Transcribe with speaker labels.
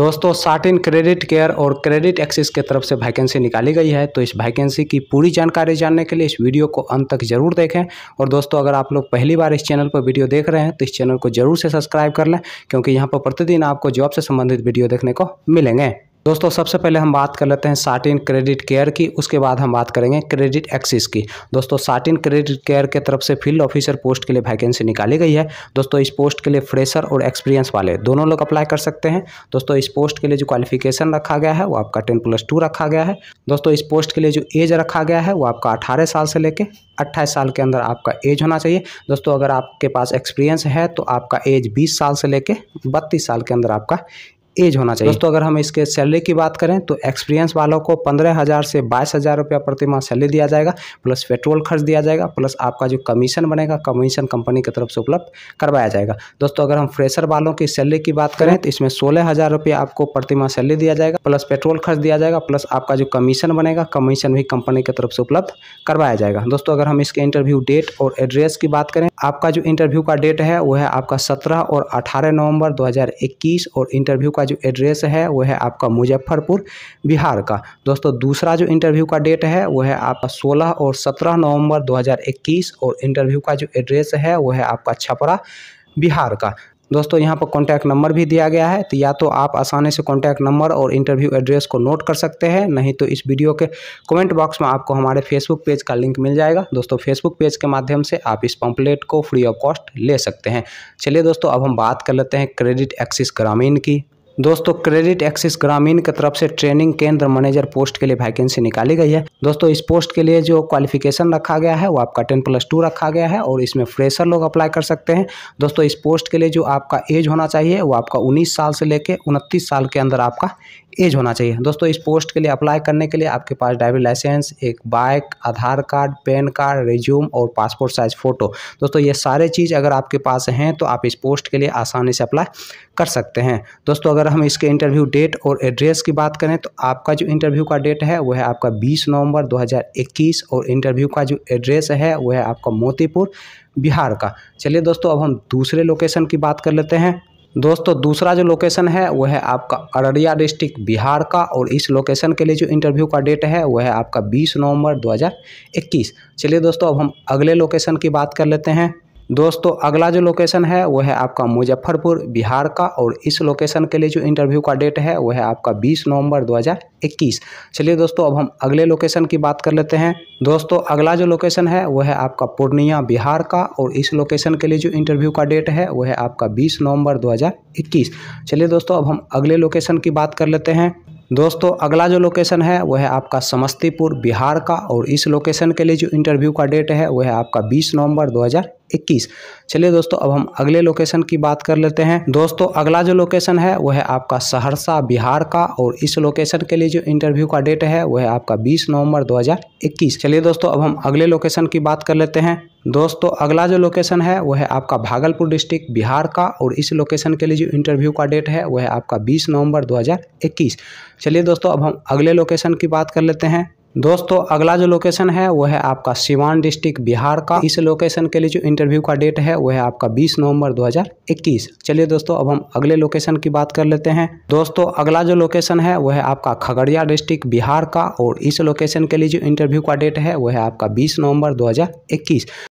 Speaker 1: दोस्तों शार्ट इन क्रेडिट केयर और क्रेडिट एक्सिस के तरफ से वैकेंसी निकाली गई है तो इस वैकेंसी की पूरी जानकारी जानने के लिए इस वीडियो को अंत तक जरूर देखें और दोस्तों अगर आप लोग पहली बार इस चैनल पर वीडियो देख रहे हैं तो इस चैनल को जरूर से सब्सक्राइब कर लें क्योंकि यहाँ पर प्रतिदिन आपको जॉब से संबंधित वीडियो देखने को मिलेंगे दोस्तों सबसे पहले हम बात कर लेते हैं साटिन क्रेडिट केयर की उसके बाद हम बात करेंगे क्रेडिट एक्सिस की दोस्तों साटिन क्रेडिट केयर के तरफ से फील्ड ऑफिसर पोस्ट के लिए वैकेंसी निकाली गई है दोस्तों इस पोस्ट के लिए फ्रेशर और एक्सपीरियंस वाले दोनों लोग अप्लाई कर सकते हैं दोस्तों इस पोस्ट के लिए जो क्वालिफिकेशन रखा गया है वो आपका टेन प्लस टू रखा गया है दोस्तों इस पोस्ट के लिए जो एज रखा गया है वो आपका अठारह साल से लेकर अट्ठाईस साल के अंदर आपका एज होना चाहिए दोस्तों अगर आपके पास एक्सपीरियंस है तो आपका एज बीस साल से लेकर बत्तीस साल के अंदर आपका एज होना चाहिए दोस्तों अगर हम इसके सैलरी की बात करें तो एक्सपीरियंस वालों को पंद्रह हज़ार से बाईस हज़ार रुपया प्रति माह सैलरी दिया जाएगा प्लस पेट्रोल खर्च दिया जाएगा प्लस आपका जो कमीशन बनेगा कमीशन कंपनी की तरफ से उपलब्ध करवाया जाएगा दोस्तों अगर हम फ्रेशर वालों की सैलरी की बात करें तो इसमें सोलह हज़ार आपको प्रति माह सैलरी दिया जाएगा प्लस पेट्रोल खर्च दिया जाएगा प्लस आपका जो कमीशन बनेगा कमीशन भी कंपनी की तरफ से उपलब्ध करवाया जाएगा दोस्तों अगर हम इसके इंटरव्यू डेट और एड्रेस की बात करें आपका जो इंटरव्यू का डेट है वो है आपका 17 और 18 नवंबर 2021 और इंटरव्यू का जो एड्रेस है वो है आपका मुजफ्फरपुर बिहार का दोस्तों दूसरा जो इंटरव्यू का डेट है वो है आपका 16 और 17 नवंबर 2021 और इंटरव्यू का जो एड्रेस है वो है आपका छपरा बिहार का दोस्तों यहाँ पर कॉन्टैक्ट नंबर भी दिया गया है तो या तो आप आसानी से कॉन्टैक्ट नंबर और इंटरव्यू एड्रेस को नोट कर सकते हैं नहीं तो इस वीडियो के कमेंट बॉक्स में आपको हमारे फेसबुक पेज का लिंक मिल जाएगा दोस्तों फेसबुक पेज के माध्यम से आप इस पम्पलेट को फ्री ऑफ कॉस्ट ले सकते हैं चलिए दोस्तों अब हम बात कर लेते हैं क्रेडिट एक्सिस ग्रामीण की दोस्तों क्रेडिट एक्सिस ग्रामीण की तरफ से ट्रेनिंग केंद्र मैनेजर पोस्ट के लिए वैकेंसी निकाली गई है दोस्तों इस पोस्ट के लिए जो क्वालिफिकेशन रखा गया है वो आपका टेन प्लस टू रखा गया है और इसमें फ्रेशर लोग अप्लाई कर सकते हैं दोस्तों इस पोस्ट के लिए जो आपका एज होना चाहिए वो आपका उन्नीस साल से लेकर उनतीस साल के अंदर आपका एज होना चाहिए दोस्तों इस पोस्ट के लिए अप्लाई करने के लिए आपके पास ड्राइविंग लाइसेंस एक bike Aadhaar card PAN card resume और पासपोर्ट साइज़ फ़ोटो दोस्तों ये सारे चीज़ अगर आपके पास हैं तो आप इस पोस्ट के लिए आसानी से अप्लाई कर सकते हैं दोस्तों अगर हम इसके इंटरव्यू डेट और एड्रेस की बात करें तो आपका जो इंटरव्यू का डेट है वह है आपका बीस नवंबर दो और इंटरव्यू का जो एड्रेस है वह है आपका मोतीपुर बिहार का चलिए दोस्तों अब हम दूसरे लोकेशन की बात कर लेते हैं दोस्तों दूसरा जो लोकेशन है वह है आपका अररिया डिस्ट्रिक्ट बिहार का और इस लोकेशन के लिए जो इंटरव्यू का डेट है वह है आपका 20 नवंबर 2021 चलिए दोस्तों अब हम अगले लोकेशन की बात कर लेते हैं दोस्तों अगला जो लोकेशन है वो है आपका मुजफ्फरपुर बिहार का और इस लोकेशन के लिए जो इंटरव्यू का डेट है वो है आपका 20 नवंबर 2021 चलिए दोस्तों अब हम अगले लोकेशन की बात कर लेते हैं दोस्तों अगला जो लोकेशन है वो है आपका पूर्णिया बिहार का और इस लोकेशन के लिए जो इंटरव्यू का डेट है वह है आपका बीस नवंबर दो चलिए दोस्तों अब हम अगले लोकेशन की बात कर लेते हैं दोस्तों अगला जो लोकेशन है वह है आपका समस्तीपुर बिहार का और इस लोकेशन के लिए जो इंटरव्यू का डेट है वह है आपका 20 नवंबर इक्कीस चलिए दोस्तों अब हम अगले लोकेशन की बात कर लेते हैं दोस्तों अगला जो लोकेशन है वह है आपका सहरसा बिहार का और इस लोकेशन के लिए जो इंटरव्यू का डेट है वह है आपका 20 नवंबर 2021 चलिए दोस्तों अब हम अगले लोकेशन की बात कर लेते हैं दोस्तों अगला जो लोकेशन है वह है आपका भागलपुर डिस्ट्रिक्ट बिहार का और इस लोकेशन के लिए जो इंटरव्यू का डेट है वह है आपका 20 नवंबर 2021 चलिए दोस्तों अब हम अगले लोकेशन की बात कर लेते हैं दोस्तों अगला जो लोकेशन है वो है आपका सिवान डिस्ट्रिक्ट बिहार का इस लोकेशन के लिए जो इंटरव्यू का डेट है वो है आपका 20 नवंबर 2021 चलिए दोस्तों अब हम अगले लोकेशन की बात कर लेते हैं दोस्तों अगला जो लोकेशन है वो है आपका खगड़िया डिस्ट्रिक्ट बिहार का और इस लोकेशन के लिए जो इंटरव्यू का डेट है वो है आपका बीस नवम्बर दो